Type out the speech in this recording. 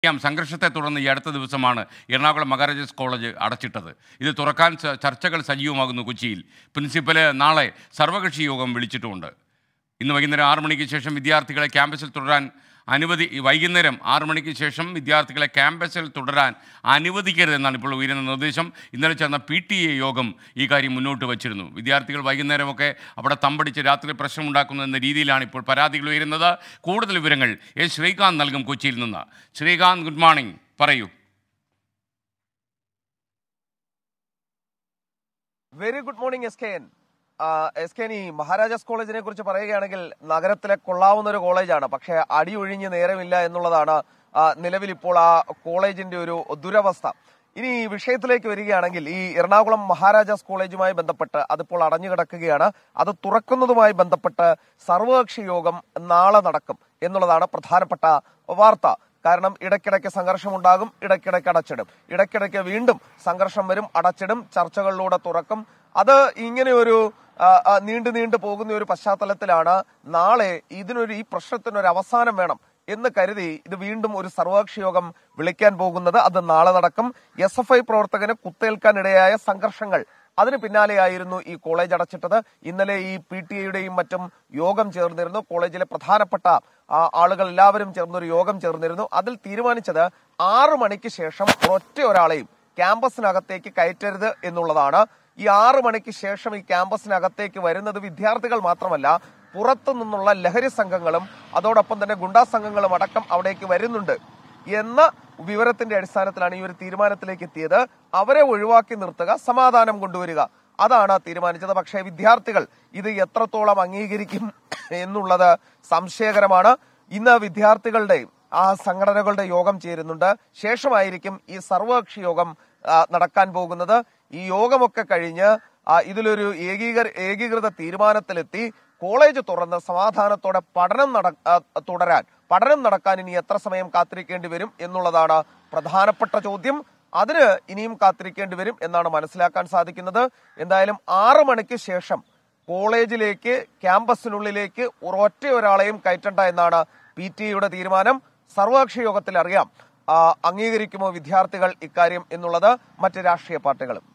അറിയാം സംഘർഷത്തെ തുടർന്ന് ഈ അടുത്ത ദിവസമാണ് എറണാകുളം മഹാരാജാസ് കോളേജ് അടച്ചിട്ടത് ഇത് തുറക്കാൻ ചർച്ചകൾ സജീവമാകുന്നു കൊച്ചിയിൽ പ്രിൻസിപ്പല് നാളെ സർവകക്ഷി യോഗം വിളിച്ചിട്ടുമുണ്ട് ഇന്ന് വൈകുന്നേരം ആറു മണിക്ക് ശേഷം വിദ്യാർത്ഥികളെ ക്യാമ്പസിൽ തുടരാൻ അനുവദി വൈകുന്നേരം ആറു മണിക്ക് ശേഷം വിദ്യാർത്ഥികളെ ക്യാമ്പസിൽ തുടരാൻ അനുവദിക്കരുതെന്നാണ് ഇപ്പോൾ ഉയരുന്ന നിർദ്ദേശം ഇന്നലെ ചേർന്ന പി ടി എ യോഗം ഈ കാര്യം മുന്നോട്ട് വച്ചിരുന്നു വിദ്യാർത്ഥികൾ വൈകുന്നേരമൊക്കെ അവിടെ തമ്പടിച്ച് രാത്രി പ്രശ്നമുണ്ടാക്കുന്നു എന്ന രീതിയിലാണ് ഇപ്പോൾ പരാതികൾ ഉയരുന്നത് കൂടുതൽ വിവരങ്ങൾ എ ശ്രീകാന്ത് നൽകും കൊച്ചിയിൽ നിന്ന് ശ്രീകാന്ത് ഗുഡ് മോർണിംഗ് പറയൂ very good morning S K N S K നീ മഹാരാജാസ് കോളേജിനെ കുറിച്ച് പറയുകയാണെങ്കിൽ നഗരത്തിലെ കൊള്ളാവുന്ന ഒരു കോളേജാണ് പക്ഷെ അടിയൊഴിഞ്ഞ് നേരമില്ല എന്നുള്ളതാണ് നിലവിൽ ഇപ്പോൾ ആ കോളേജിന്റെ ഒരു ദുരവസ്ഥ ഇനി ഈ വിഷയത്തിലേക്ക് വരികയാണെങ്കിൽ ഈ എറണാകുളം മഹാരാജാസ് കോളേജുമായി ബന്ധപ്പെട്ട് അതിപ്പോൾ അടഞ്ഞു കിടക്കുകയാണ് അത് തുറക്കുന്നതുമായി ബന്ധപ്പെട്ട് സർവകക്ഷി യോഗം നാളെ നടക്കും എന്നുള്ളതാണ് പ്രധാനപ്പെട്ട വാർത്ത കാരണം ഇടയ്ക്കിടയ്ക്ക് സംഘർഷം ഉണ്ടാകും ഇടയ്ക്കിടയ്ക്ക് അടച്ചിടും ഇടയ്ക്കിടയ്ക്ക് വീണ്ടും സംഘർഷം വരും അടച്ചിടും ചർച്ചകളിലൂടെ തുറക്കും അത് ഇങ്ങനെയൊരു ഒരു നീണ്ടു നീണ്ടു പോകുന്ന ഒരു പശ്ചാത്തലത്തിലാണ് നാളെ ഇതിനൊരു ഈ പ്രശ്നത്തിനൊരു അവസാനം വേണം എന്ന് കരുതി ഇത് വീണ്ടും ഒരു സർവകക്ഷി യോഗം വിളിക്കാൻ പോകുന്നത് അത് നാളെ നടക്കും എസ് എഫ് ഐ പ്രവർത്തകന് കുത്തേൽക്കാനിടയായ സംഘർഷങ്ങൾ അതിന് പിന്നാലെയായിരുന്നു ഈ കോളേജ് അടച്ചിട്ടത് ഇന്നലെ ഈ പി ടി ഐയുടെയും മറ്റും യോഗം ചേർന്നിരുന്നു കോളേജിലെ പ്രധാനപ്പെട്ട ആളുകൾ എല്ലാവരും ചേർന്നൊരു യോഗം ചേർന്നിരുന്നു അതിൽ തീരുമാനിച്ചത് ആറു മണിക്ക് ശേഷം ഒറ്റ ഒരാളെയും ക്യാമ്പസിനകത്തേക്ക് കയറ്റരുത് എന്നുള്ളതാണ് ഈ ആറ് മണിക്ക് ശേഷം ഈ ക്യാമ്പസിനകത്തേക്ക് വരുന്നത് വിദ്യാർത്ഥികൾ മാത്രമല്ല പുറത്തു നിന്നുള്ള ലഹരി സംഘങ്ങളും അതോടൊപ്പം തന്നെ ഗുണ്ടാ സംഘങ്ങളും അടക്കം അവിടേക്ക് വരുന്നുണ്ട് എന്ന വിവരത്തിന്റെ അടിസ്ഥാനത്തിലാണ് ഈ ഒരു തീരുമാനത്തിലേക്ക് എത്തിയത് അവരെ ഒഴിവാക്കി നിർത്തുക സമാധാനം കൊണ്ടുവരിക അതാണ് തീരുമാനിച്ചത് പക്ഷേ വിദ്യാർത്ഥികൾ ഇത് എത്രത്തോളം അംഗീകരിക്കും എന്നുള്ളത് സംശയകരമാണ് ഇന്ന് വിദ്യാർത്ഥികളുടെ ആ സംഘടനകളുടെ യോഗം ചേരുന്നുണ്ട് ശേഷമായിരിക്കും ഈ സർവകക്ഷി യോഗം നടക്കാൻ പോകുന്നത് ഈ യോഗമൊക്കെ കഴിഞ്ഞ് ഇതിലൊരു ഏകീകൃ ഏകീകൃത തീരുമാനത്തിലെത്തി കോളേജ് തുറന്ന് സമാധാനത്തോടെ പഠനം നട തുടരാൻ പഠനം നടക്കാൻ ഇനി എത്ര സമയം കാത്തിരിക്കേണ്ടി വരും എന്നുള്ളതാണ് പ്രധാനപ്പെട്ട ചോദ്യം അതിന് ഇനിയും കാത്തിരിക്കേണ്ടി വരും എന്നാണ് മനസ്സിലാക്കാൻ സാധിക്കുന്നത് എന്തായാലും ആറു മണിക്ക് ശേഷം കോളേജിലേക്ക് ക്യാമ്പസിനുള്ളിലേക്ക് ഒരൊറ്റ ഒരാളെയും കയറ്റണ്ട എന്നാണ് പി ടി എയുടെ തീരുമാനം സർവകക്ഷി യോഗത്തിൽ അറിയാം അംഗീകരിക്കുമോ വിദ്യാർത്ഥികൾ ഇക്കാര്യം എന്നുള്ളത് മറ്റ് രാഷ്ട്രീയ പാർട്ടികളും